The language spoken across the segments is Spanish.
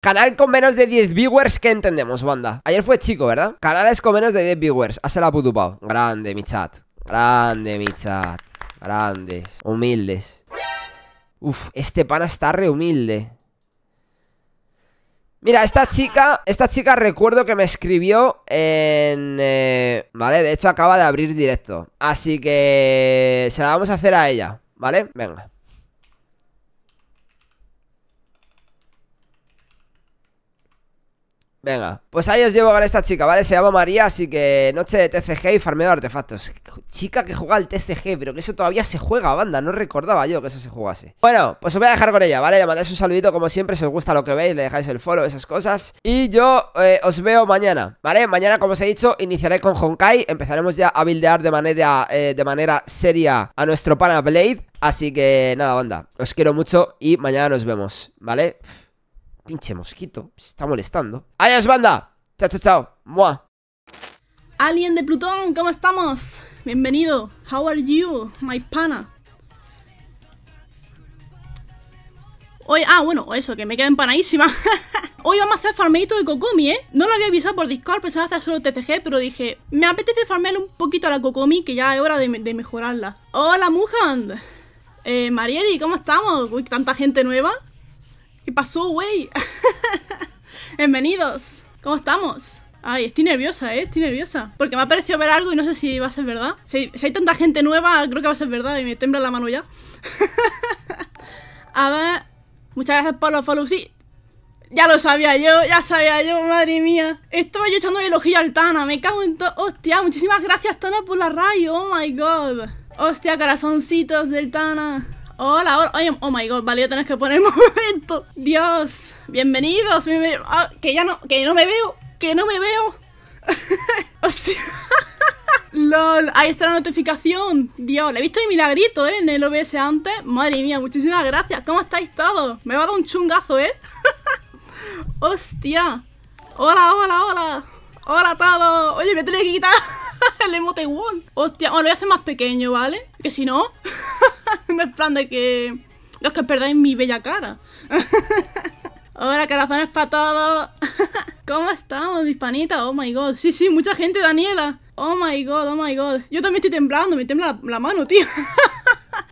Canal con menos de 10 viewers, ¿qué entendemos, banda? Ayer fue chico, ¿verdad? Canales con menos de 10 viewers, hace la putupao Grande, mi chat Grande, mi chat Grandes, humildes Uf, este pana está re humilde Mira, esta chica, esta chica recuerdo que me escribió en... Eh, vale, de hecho acaba de abrir directo Así que se la vamos a hacer a ella, ¿vale? Venga Venga, pues ahí os llevo con esta chica, ¿vale? Se llama María, así que noche de TCG y farmeo de artefactos Chica que juega al TCG, pero que eso todavía se juega, banda No recordaba yo que eso se jugase Bueno, pues os voy a dejar con ella, ¿vale? Le mandáis un saludito como siempre, si os gusta lo que veis Le dejáis el follow, esas cosas Y yo eh, os veo mañana, ¿vale? Mañana, como os he dicho, iniciaré con Honkai Empezaremos ya a buildear de manera, eh, de manera seria a nuestro pana Blade Así que nada, banda Os quiero mucho y mañana nos vemos, ¿vale? Pinche mosquito, se está molestando. ¡Adiós, banda! ¡Chao, chao, chao! ¡Mua! Alien de Plutón, ¿cómo estamos? Bienvenido. How are you, my pana? Hoy, ah, bueno, eso, que me queda empanadísima. Hoy vamos a hacer farmeito de Kokomi, ¿eh? No lo había avisado por Discord, pensaba hacer solo TCG, pero dije, me apetece farmear un poquito a la Kokomi, que ya es hora de, de mejorarla. Hola, Mujand. Eh, Marieli, ¿cómo estamos? Uy, tanta gente nueva. ¿Qué pasó, güey? Bienvenidos. ¿Cómo estamos? Ay, estoy nerviosa, ¿eh? Estoy nerviosa. Porque me ha parecido ver algo y no sé si va a ser verdad. Si, hay tanta gente nueva, creo que va a ser verdad y me tembla la mano ya. a ver. Muchas gracias por los follows. Sí, ya lo sabía yo, ya sabía yo, madre mía. Estaba yo echando el ojillo al Tana, me cago en todo. Hostia, muchísimas gracias, Tana, por la radio. Oh my god. Hostia, corazoncitos del Tana. Hola, hola. Oye, oh my god, vale, yo tenés que poner momento. Dios, bienvenidos. bienvenidos. Ah, que ya no, que no me veo, que no me veo. Hostia, LOL, ahí está la notificación. Dios, le he visto mi milagrito, ¿eh? En el OBS antes. Madre mía, muchísimas gracias. ¿Cómo estáis todos? Me va a dar un chungazo, ¿eh? Hostia. Hola, hola, hola. Hola a todos. Oye, me tiene que quitar el emote wall. Hostia, os oh, lo voy a hacer más pequeño, ¿vale? Que si no... Me plan de que. Los que perdáis mi bella cara. Hola, corazones para todos. ¿Cómo estamos, mis panitas? Oh my god. Sí, sí, mucha gente, Daniela. Oh my god, oh my god. Yo también estoy temblando, me tembla la, mano, tío.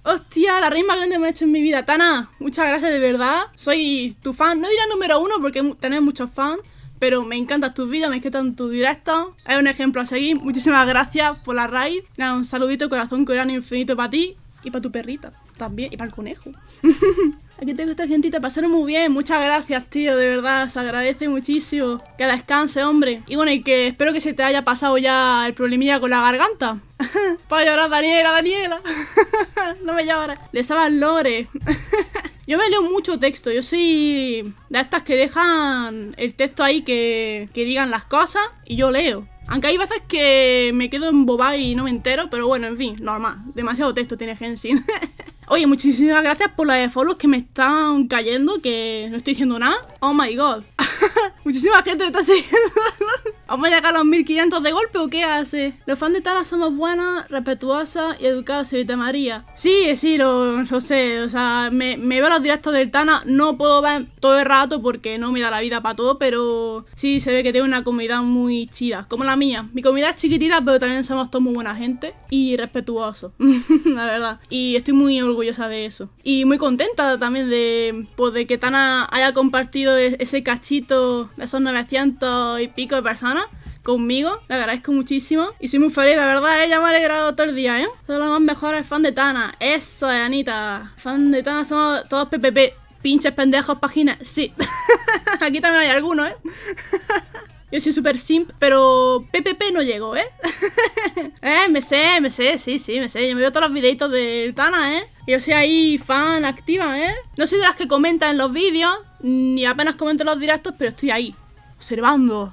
Hostia, la reina más grande me ha hecho en mi vida. Tana, muchas gracias de verdad. Soy tu fan. No diré número uno porque tenés muchos fans. Pero me encantan tus vídeos, me encantan tus directos. Es un ejemplo a seguir. Muchísimas gracias por la raid. Nada, un saludito, corazón coreano infinito para ti. Y para tu perrita también. Y para el conejo. Aquí tengo esta gentita. Pasaron muy bien. Muchas gracias, tío. De verdad, se agradece muchísimo. Que descanse, hombre. Y bueno, y que espero que se te haya pasado ya el problemilla con la garganta. para llorar, Daniela, Daniela. no me llores. Le sabas lore. Yo me leo mucho texto, yo soy de estas que dejan el texto ahí que, que digan las cosas y yo leo. Aunque hay veces que me quedo embobada y no me entero, pero bueno, en fin, normal. Demasiado texto tiene Henshin. Oye, muchísimas gracias por las follows que me están cayendo, que no estoy diciendo nada. Oh my god. Muchísima gente me está siguiendo. ¿Vamos a llegar a los 1500 de golpe o qué hace? Los fans de Tana somos buenas, respetuosas y educadas, señorita María. Sí, sí, lo, sé. O sea, me, me veo los directos de Tana. No puedo ver todo el rato porque no me da la vida para todo, pero sí se ve que tiene una comunidad muy chida, como la mía. Mi comunidad es chiquitita, pero también somos todos muy buena gente y respetuosos, la verdad. Y estoy muy orgullosa de eso. Y muy contenta también de, pues, de que Tana haya compartido e-, ese cachito de esos 900 y pico de personas conmigo. Le agradezco muchísimo. Y soy muy feliz, la verdad, eh, ya me ha alegrado todo el día, ¿eh? Son los más mejores fan de Tana. Eso es, eh, Anita. Fan de Tana somos todos PPP. Pinches pendejos, páginas. Sí. Aquí también hay algunos, ¿eh? Yo soy súper simp, pero PPP no llegó, ¿eh? eh, me sé, me sé, sí, sí, me sé. Yo me veo todos los videitos de Tana, ¿eh? Yo soy ahí fan activa, ¿eh? No soy de las que comentan en los vídeos, ni apenas comento los directos, pero estoy ahí, observando.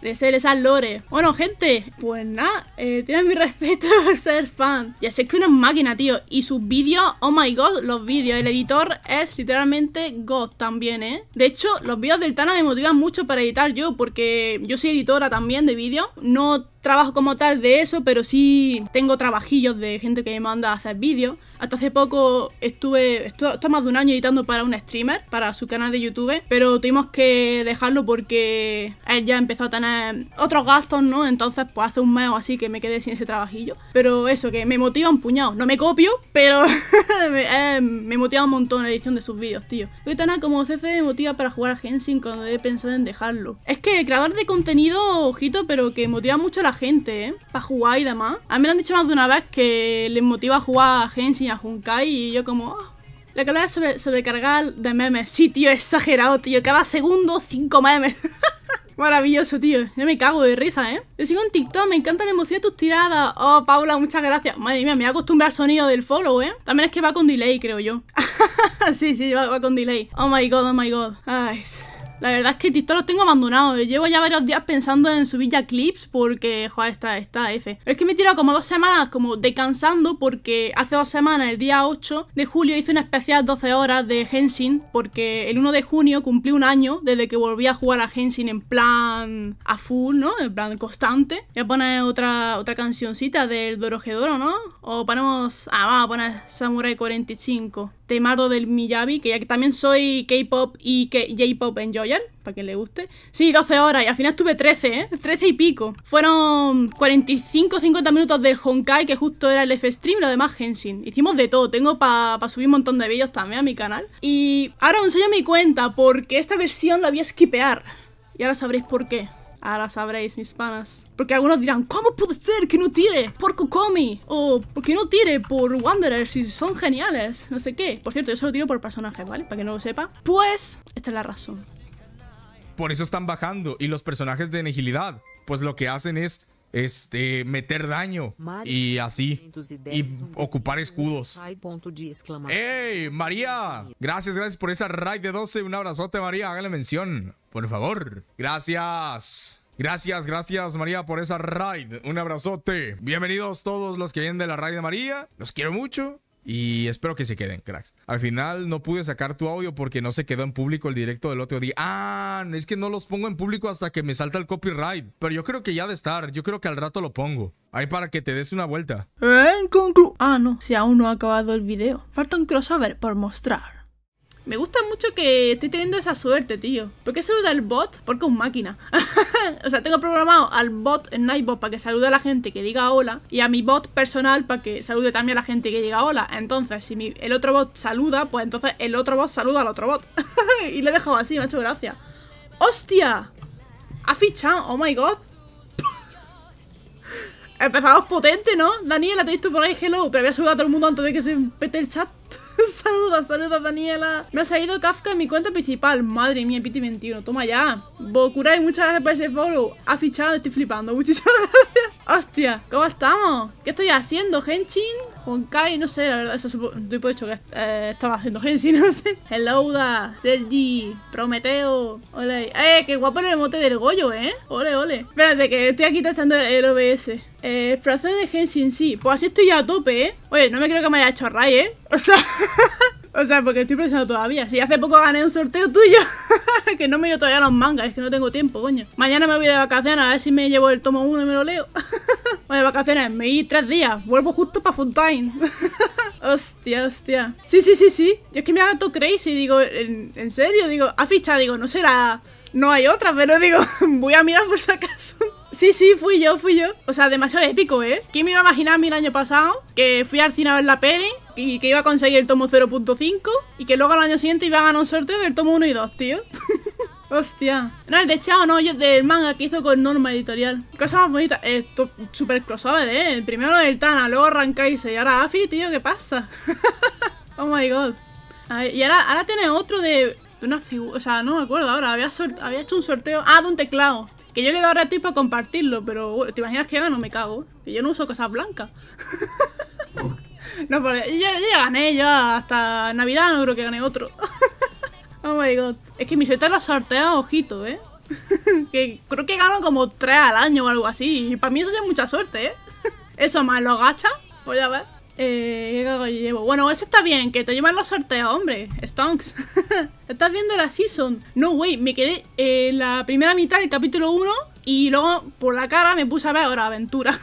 de esas Lore. Bueno, gente, pues nada, eh, tienen mi respeto por ser fan. Ya sé que una máquina, tío. Y sus vídeos, oh my god, los vídeos. El editor es literalmente God también, ¿eh? De hecho, los vídeos del Tana me motivan mucho para editar yo, porque yo soy editora también de vídeos. No trabajo como tal de eso, pero sí tengo trabajillos de gente que me manda a hacer vídeos. Hasta hace poco estuve, estuve, más de un año editando para un streamer, para su canal de YouTube, pero tuvimos que dejarlo porque él ya empezó a tener eh, otros gastos, ¿no? Entonces, pues hace un mes o así que me quedé sin ese trabajillo. Pero eso, que me motiva un puñado. No me copio, pero me, eh, motiva un montón la edición de sus vídeos, tío. como CC me motiva para jugar a Genshin cuando he pensado en dejarlo. Es que creador de contenido, ojito, pero que motiva mucho a la gente, ¿eh? Para jugar y demás. A mí me han dicho más de una vez que les motiva a jugar a Genshin, a Junkai y yo como... Ah, la que es sobrecargar de memes. Sí, tío, exagerado, tío. Cada segundo, cinco memes. Maravilloso, tío. Yo me cago de risa, ¿eh? Yo sigo en TikTok, me encantan la emoción de tus tiradas. Oh, Paula, muchas gracias. Madre mía, me acostumbrado al sonido del follow, ¿eh? También es que va con delay, creo yo. sí, sí, va, con delay. Oh my god, oh my god. Ay, la verdad es que TikTok lo tengo abandonado. Llevo ya varios días pensando en subir ya clips porque, joder, está, está F. es que me he tirado como dos semanas como descansando porque hace dos semanas, el día 8 de julio, hice una especial 12 horas de Henshin porque el 1 de junio cumplí un año desde que volví a jugar a Henshin en plan a full, ¿no? En plan constante. Voy a poner otra, otra cancioncita del Dorojedoro, ¿no? O ponemos... Ah, vamos a poner Samurai 45. Temardo del Miyabi, que ya que también soy K-pop y J-pop en Joy para que le guste. Sí, 12 horas, y al final estuve 13, ¿eh? 13 y pico. Fueron 45, 50 minutos del Honkai, que justo era el F-Stream, y lo demás Henshin. Hicimos de todo, tengo para subir un montón de vídeos también a mi canal. Y ahora os enseño mi cuenta, porque esta versión la voy a skipear. Y ahora sabréis por qué. Ahora sabréis, mis panas. Porque algunos dirán, ¿cómo puede ser que no tire por Kokomi? O porque no tire por Wanderers si son geniales, no sé qué. Por cierto, yo solo tiro por personajes, ¿vale? Para que no lo sepa. Pues, esta es la razón. Por eso están bajando. Y los personajes de negilidad, pues lo que hacen es este, meter daño y así, y ocupar escudos. ¡Ey, María! Gracias, gracias por esa raid de 12. Un abrazote, María. Hágale mención, por favor. Gracias. Gracias, gracias María por esa raid. Un abrazote. Bienvenidos todos los que vienen de la raid de María. Los quiero mucho. Y espero que se queden, cracks. Al final no pude sacar tu audio porque no se quedó en público el directo del otro día. Ah, es que no los pongo en público hasta que me salta el copyright. Pero yo creo que ya de estar. Yo creo que al rato lo pongo. Ahí para que te des una vuelta. ah, no. Si aún no ha acabado el video. Falta un crossover por mostrar. Me gusta mucho que estoy teniendo esa suerte, tío. ¿Por qué saluda el bot? Porque es un máquina. o sea, tengo programado al bot en Nightbot para que salude a la gente que diga hola y a mi bot personal para que salude también a la gente que diga hola. Entonces, si mi, el otro bot saluda, pues entonces el otro bot saluda al otro bot. y le he dejado así, me ha hecho gracia. ¡Hostia! Ha fichado, oh my god. Empezamos potente, ¿no? Daniela, te he visto por ahí, hello. Pero había saludado a todo el mundo antes de que se pete el chat saludos, saludos, Daniela. Me ha salido Kafka en mi cuenta principal. Madre mía, Piti 21. Toma ya. Bokurai, muchas gracias por ese follow. Ha fichado, estoy flipando. Muchísimas gracias. Hostia, ¿cómo estamos? ¿Qué estoy haciendo, Henchin? Honkai, no sé, la verdad, eso por hecho que eh, estaba haciendo Gensi, no sé. Hellouda, Sergi, Prometeo, ole. ¡Eh, qué guapo el mote del Goyo, eh! ¡Ole, ole! Espérate, que estoy aquí testando el OBS. Eh, frase de Gensi en sí. Pues así estoy ya a tope, eh. Oye, no me creo que me haya hecho Ray, eh. O sea. O sea, porque estoy pensando todavía. Si hace poco gané un sorteo tuyo, que no me dio todavía los mangas, es que no tengo tiempo, coño. Mañana me voy de vacaciones, a ver si me llevo el tomo 1 y me lo leo. voy de vacaciones, me iré tres días, vuelvo justo para Fontaine. hostia, hostia. Sí, sí, sí, sí. Yo es que me hago todo crazy, digo, ¿en, serio? Digo, a ah, ficha, digo, no será. No hay otra, pero digo, voy a mirar por si acaso. Sí, sí, fui yo, fui yo. O sea, demasiado épico, ¿eh? ¿Quién me iba a imaginar mí el año pasado que fui al cine a ver la peli y que iba a conseguir el tomo 0.5 y que luego al año siguiente iba a ganar un sorteo del tomo 1 y 2, tío. Hostia. No, el de Chao, no, yo del manga que hizo con Norma Editorial. Cosa más bonita. Esto, super crossover, eh. Primero del Tana, luego arrancáis y ahora Afi, tío, ¿qué pasa? oh my god. y ahora, ahora tiene otro de, una figura. O sea, no me acuerdo ahora. Había, había hecho un sorteo. Ah, de un teclado. Que yo le he dado ti para compartirlo, pero uh, ¿te imaginas que no Me cago. Que yo no uso cosas blancas. No, porque yo, ya gané, yo hasta Navidad no creo que gané otro. oh my god. Es que mi suerte la sortea ojito, ¿eh? que creo que gano como 3 al año o algo así. Y para mí eso ya es mucha suerte, ¿eh? eso más los gachas, pues ya ver. Eh, ¿Qué cago llevo? Bueno, eso está bien, que te llevan los sorteos, hombre. Stonks. Estás viendo la season. No, wey, me quedé en eh, la primera mitad del capítulo 1 y luego por la cara me puse a ver ahora aventura.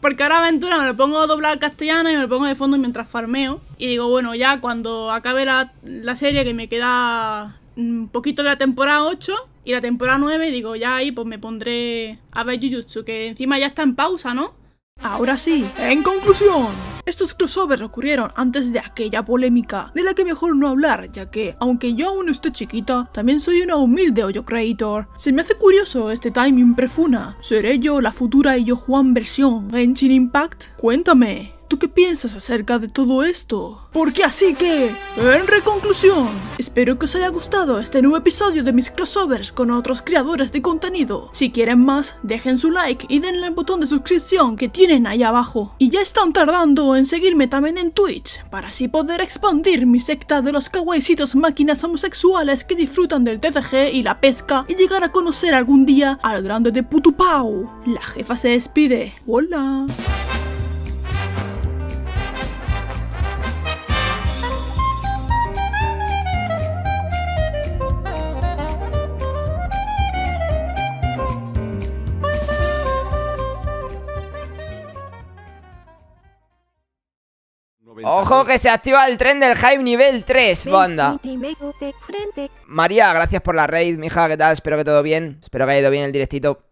Porque ahora aventura me lo pongo a doblar al castellano y me lo pongo de fondo mientras farmeo. Y digo, bueno, ya cuando acabe la, la serie, que me queda un poquito de la temporada 8 y la temporada 9, digo, ya ahí pues me pondré a ver Jujutsu, que encima ya está en pausa, ¿no? Ahora sí, en conclusión, estos crossovers ocurrieron antes de aquella polémica, de la que mejor no hablar, ya que, aunque yo aún esté chiquita, también soy una humilde hoyo creator. Se me hace curioso este timing prefuna. ¿Seré yo la futura y yo Juan versión Impact? Cuéntame. ¿Tú qué piensas acerca de todo esto? Porque así que, en reconclusión, espero que os haya gustado este nuevo episodio de mis crossovers con otros creadores de contenido. Si quieren más, dejen su like y denle el botón de suscripción que tienen ahí abajo. Y ya están tardando en seguirme también en Twitch, para así poder expandir mi secta de los kawaisitos máquinas homosexuales que disfrutan del TCG y la pesca y llegar a conocer algún día al grande de Putupau. La jefa se despide. ¡Hola! Juego que se activa el tren del hype nivel 3, banda. María, gracias por la raid, mija, ¿qué tal? Espero que todo bien. Espero que haya ido bien el directito.